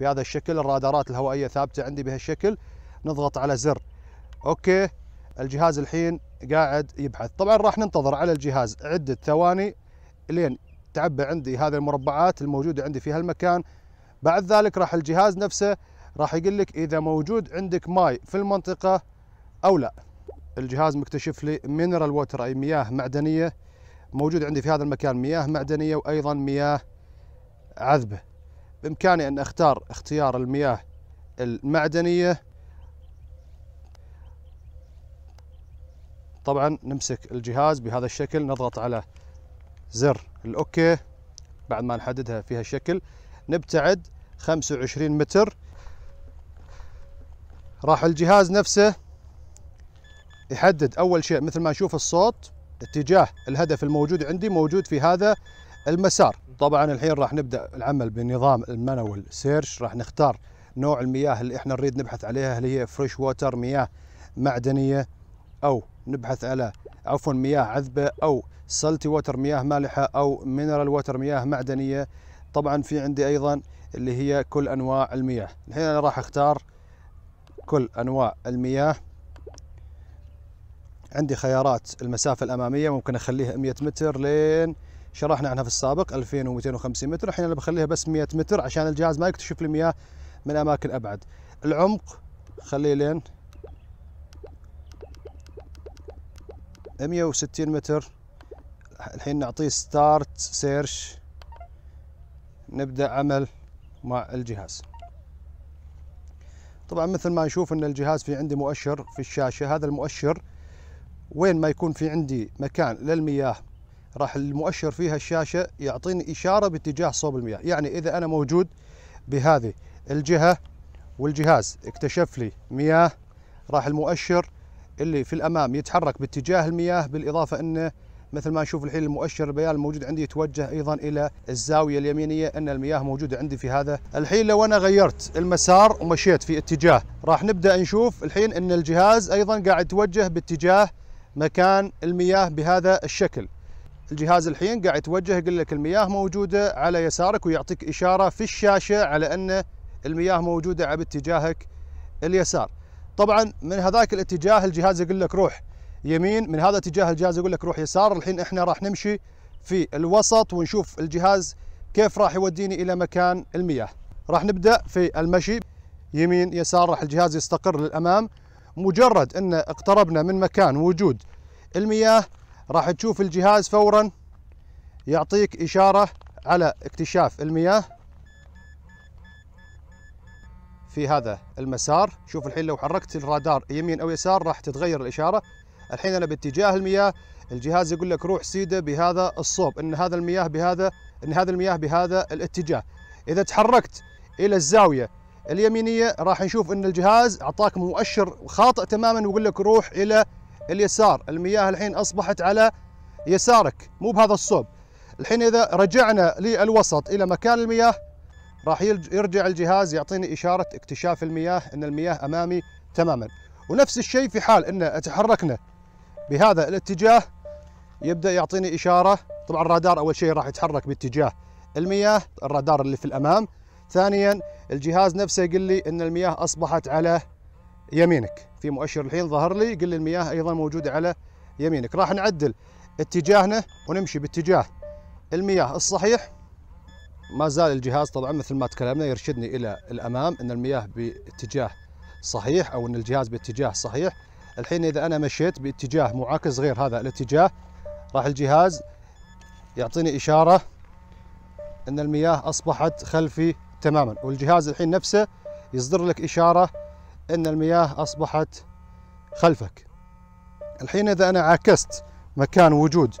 بهذا الشكل الرادارات الهوائيه ثابته عندي بهالشكل نضغط على زر اوكي الجهاز الحين قاعد يبحث طبعا راح ننتظر على الجهاز عده ثواني لين تعبى عندي هذه المربعات الموجوده عندي في هالمكان بعد ذلك راح الجهاز نفسه راح يقول لك اذا موجود عندك ماي في المنطقه او لا الجهاز مكتشف لي مينرال ووتر اي مياه معدنيه موجود عندي في هذا المكان مياه معدنيه وايضا مياه عذبه بإمكاني أن أختار اختيار المياه المعدنية طبعا نمسك الجهاز بهذا الشكل نضغط على زر الأوكي بعد ما نحددها في هالشكل نبتعد 25 متر راح الجهاز نفسه يحدد أول شيء مثل ما نشوف الصوت اتجاه الهدف الموجود عندي موجود في هذا المسار طبعا الحين راح نبدا العمل بنظام المانوال سيرش راح نختار نوع المياه اللي احنا نريد نبحث عليها هل هي فريش ووتر مياه معدنيه او نبحث على عفوا مياه عذبه او سلتي ووتر مياه مالحه او مينرال ووتر مياه معدنيه طبعا في عندي ايضا اللي هي كل انواع المياه الحين انا راح اختار كل انواع المياه عندي خيارات المسافه الاماميه ممكن اخليها 100 متر لين شرحنا عنها في السابق 2250 متر الحين انا بخليها بس 100 متر عشان الجهاز ما يكتشف المياه من اماكن ابعد العمق خليه لين 160 متر الحين نعطيه ستارت سيرش نبدا عمل مع الجهاز طبعا مثل ما نشوف ان الجهاز في عندي مؤشر في الشاشه هذا المؤشر وين ما يكون في عندي مكان للمياه راح المؤشر فيها الشاشه يعطيني اشاره باتجاه صوب المياه يعني اذا انا موجود بهذه الجهه والجهاز اكتشف لي مياه راح المؤشر اللي في الامام يتحرك باتجاه المياه بالاضافه انه مثل ما نشوف الحين المؤشر البيان الموجود عندي يتوجه ايضا الى الزاويه اليمينيه ان المياه موجوده عندي في هذا الحين لو انا غيرت المسار ومشيت في اتجاه راح نبدا نشوف الحين ان الجهاز ايضا قاعد يتوجه باتجاه مكان المياه بهذا الشكل الجهاز الحين قاعد يتوجه يقول لك المياه موجوده على يسارك ويعطيك اشاره في الشاشه على ان المياه موجوده على اتجاهك اليسار طبعا من هذاك الاتجاه الجهاز يقول لك روح يمين من هذا الاتجاه الجهاز يقول لك روح يسار الحين احنا راح نمشي في الوسط ونشوف الجهاز كيف راح يوديني الى مكان المياه راح نبدا في المشي يمين يسار راح الجهاز يستقر للامام مجرد ان اقتربنا من مكان وجود المياه راح تشوف الجهاز فورا يعطيك إشارة على اكتشاف المياه في هذا المسار شوف الحين لو حركت الرادار يمين أو يسار راح تتغير الإشارة الحين أنا باتجاه المياه الجهاز يقول لك روح سيده بهذا الصوب ان هذا المياه بهذا ان هذا المياه بهذا الاتجاه اذا تحركت الى الزاويه اليمينيه راح نشوف ان الجهاز اعطاك مؤشر خاطئ تماما ويقول لك روح الى اليسار المياه الحين أصبحت على يسارك مو بهذا الصوب الحين إذا رجعنا للوسط إلى مكان المياه راح يرجع الجهاز يعطيني إشارة اكتشاف المياه أن المياه أمامي تماما ونفس الشيء في حال أن أتحركنا بهذا الاتجاه يبدأ يعطيني إشارة طبعا الرادار أول شيء راح يتحرك باتجاه المياه الرادار اللي في الأمام ثانيا الجهاز نفسه يقول لي أن المياه أصبحت على يمينك في مؤشر الحين ظهر لي قل المياه ايضا موجوده على يمينك راح نعدل اتجاهنا ونمشي باتجاه المياه الصحيح ما زال الجهاز طبعا مثل ما تكلمنا يرشدني الى الامام ان المياه باتجاه صحيح او ان الجهاز باتجاه صحيح الحين اذا انا مشيت باتجاه معاكس غير هذا الاتجاه راح الجهاز يعطيني اشاره ان المياه اصبحت خلفي تماما والجهاز الحين نفسه يصدر لك اشاره أن المياه أصبحت خلفك الحين إذا أنا عكست مكان وجود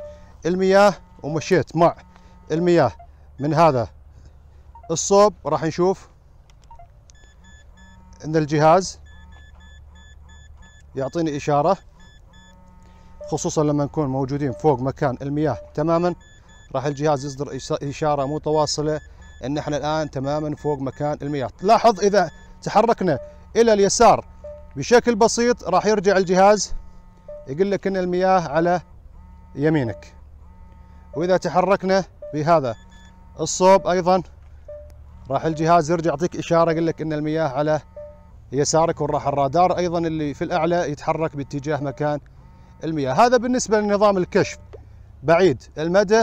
المياه ومشيت مع المياه من هذا الصوب راح نشوف أن الجهاز يعطيني إشارة خصوصا لما نكون موجودين فوق مكان المياه تماما راح الجهاز يصدر إشارة متواصلة أن احنا الآن تماما فوق مكان المياه تلاحظ إذا تحركنا الى اليسار بشكل بسيط راح يرجع الجهاز يقول لك ان المياه على يمينك واذا تحركنا بهذا الصوب ايضا راح الجهاز يرجع يعطيك اشاره يقول لك ان المياه على يسارك وراح الرادار ايضا اللي في الاعلى يتحرك باتجاه مكان المياه هذا بالنسبه لنظام الكشف بعيد المدى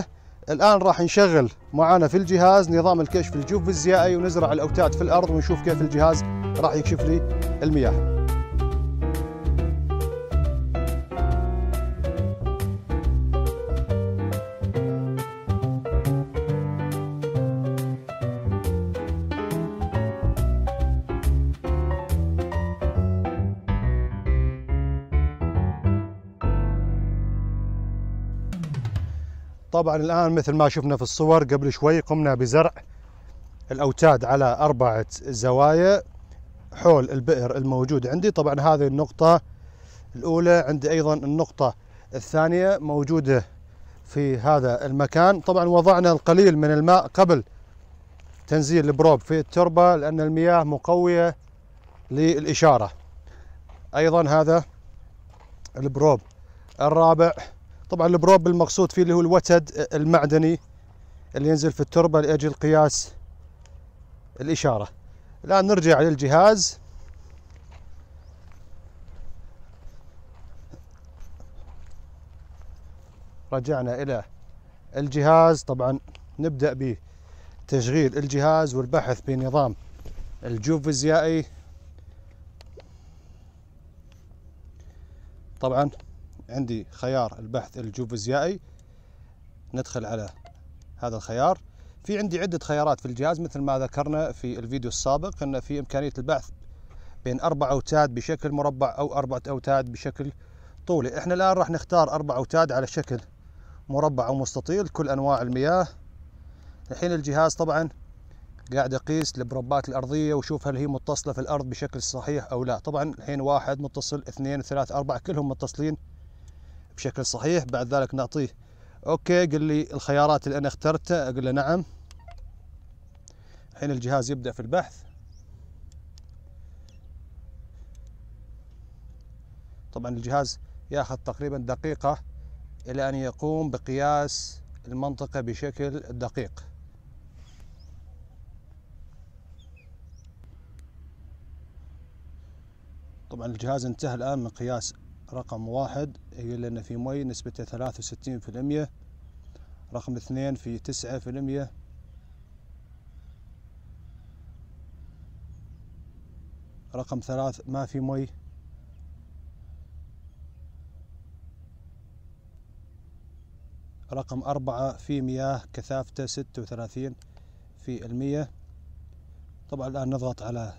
الان راح نشغل معانا في الجهاز نظام الكشف الجوف الزيائي ونزرع الاوتاد في الارض ونشوف كيف الجهاز راح يكشف لي المياه طبعا الان مثل ما شفنا في الصور قبل شوي قمنا بزرع الاوتاد على اربعه زوايا حول البئر الموجود عندي طبعا هذه النقطة الأولى عندي أيضا النقطة الثانية موجودة في هذا المكان طبعا وضعنا القليل من الماء قبل تنزيل البروب في التربة لأن المياه مقوية للإشارة أيضا هذا البروب الرابع طبعا البروب المقصود فيه اللي هو الوتد المعدني اللي ينزل في التربة لأجل قياس الإشارة الآن نرجع للجهاز رجعنا إلى الجهاز طبعا نبدأ بتشغيل الجهاز والبحث بنظام الجو فيزيائي طبعا عندي خيار البحث الجيوفيزيائي ندخل على هذا الخيار في عندي عدة خيارات في الجهاز مثل ما ذكرنا في الفيديو السابق أن في إمكانية البحث بين أربع أوتاد بشكل مربع أو أربعة أوتاد بشكل طولي إحنا الآن راح نختار أربع أوتاد على شكل مربع أو مستطيل كل أنواع المياه الحين الجهاز طبعا قاعد أقيس البربات الأرضية وشوف هل هي متصلة في الأرض بشكل صحيح أو لا طبعا الحين واحد متصل اثنين ثلاث أربعة كلهم متصلين بشكل صحيح بعد ذلك نعطيه أوكي قل لي الخيارات اللي أنا اخترتها أقول له نعم الحين الجهاز يبدأ في البحث طبعا الجهاز ياخذ تقريبا دقيقة إلى أن يقوم بقياس المنطقة بشكل دقيق طبعا الجهاز انتهى الآن من قياس رقم واحد يقول لنا في مي نسبته ثلاثة وستين في المية رقم اثنين في تسعة في المية رقم ثلاث ما في مي رقم أربعة في مياه كثافته ستة وثلاثين في المية طبعا الآن نضغط على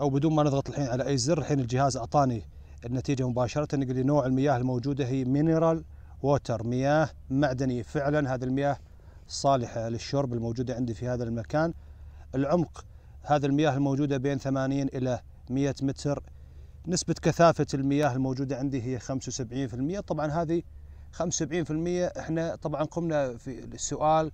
أو بدون ما نضغط الحين على أي زر الحين الجهاز أعطاني النتيجة مباشرة يقول لي نوع المياه الموجودة هي مينرال ووتر مياه معدنية فعلا هذه المياه صالحة للشرب الموجودة عندي في هذا المكان العمق هذه المياه الموجودة بين 80 إلى 100 متر نسبة كثافة المياه الموجودة عندي هي 75% طبعا هذه 75% احنا طبعا قمنا في السؤال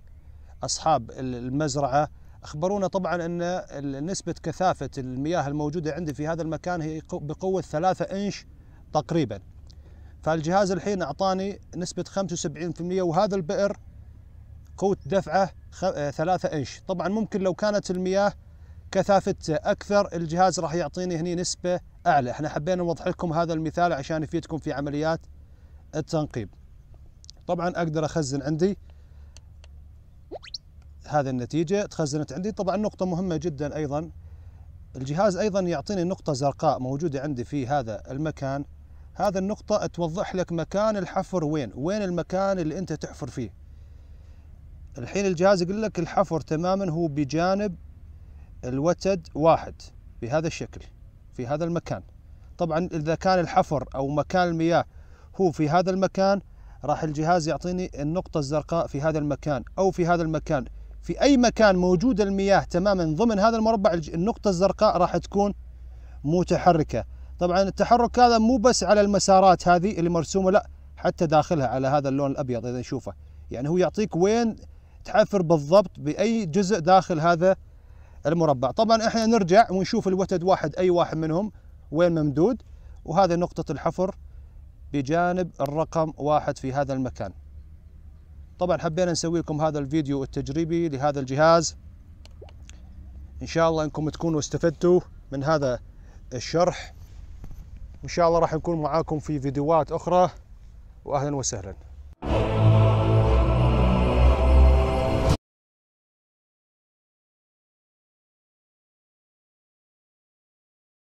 أصحاب المزرعة أخبرونا طبعا أن نسبة كثافة المياه الموجودة عندي في هذا المكان هي بقوة 3 إنش تقريبا فالجهاز الحين أعطاني نسبة 75% وهذا البئر قوة دفعه 3 إنش طبعا ممكن لو كانت المياه كثافته اكثر الجهاز راح يعطيني هني نسبه اعلى احنا حبينا نوضح لكم هذا المثال عشان يفيدكم في عمليات التنقيب طبعا اقدر اخزن عندي هذه النتيجه تخزنت عندي طبعا نقطه مهمه جدا ايضا الجهاز ايضا يعطيني نقطه زرقاء موجوده عندي في هذا المكان هذا النقطه توضح لك مكان الحفر وين وين المكان اللي انت تحفر فيه الحين الجهاز يقول لك الحفر تماما هو بجانب الوتد واحد بهذا الشكل في هذا المكان طبعا إذا كان الحفر أو مكان المياه هو في هذا المكان راح الجهاز يعطيني النقطة الزرقاء في هذا المكان أو في هذا المكان في أي مكان موجود المياه تماما ضمن هذا المربع النقطة الزرقاء راح تكون متحركة طبعا التحرك هذا مو بس على المسارات هذه اللي مرسومة لا حتى داخلها على هذا اللون الأبيض إذا نشوفه يعني هو يعطيك وين تحفر بالضبط بأي جزء داخل هذا المربع طبعا احنا نرجع ونشوف الوتد واحد اي واحد منهم وين ممدود وهذه نقطة الحفر بجانب الرقم واحد في هذا المكان طبعا حبينا نسوي لكم هذا الفيديو التجريبي لهذا الجهاز ان شاء الله انكم تكونوا استفدتوا من هذا الشرح وان شاء الله راح نكون معاكم في فيديوهات اخرى واهلا وسهلا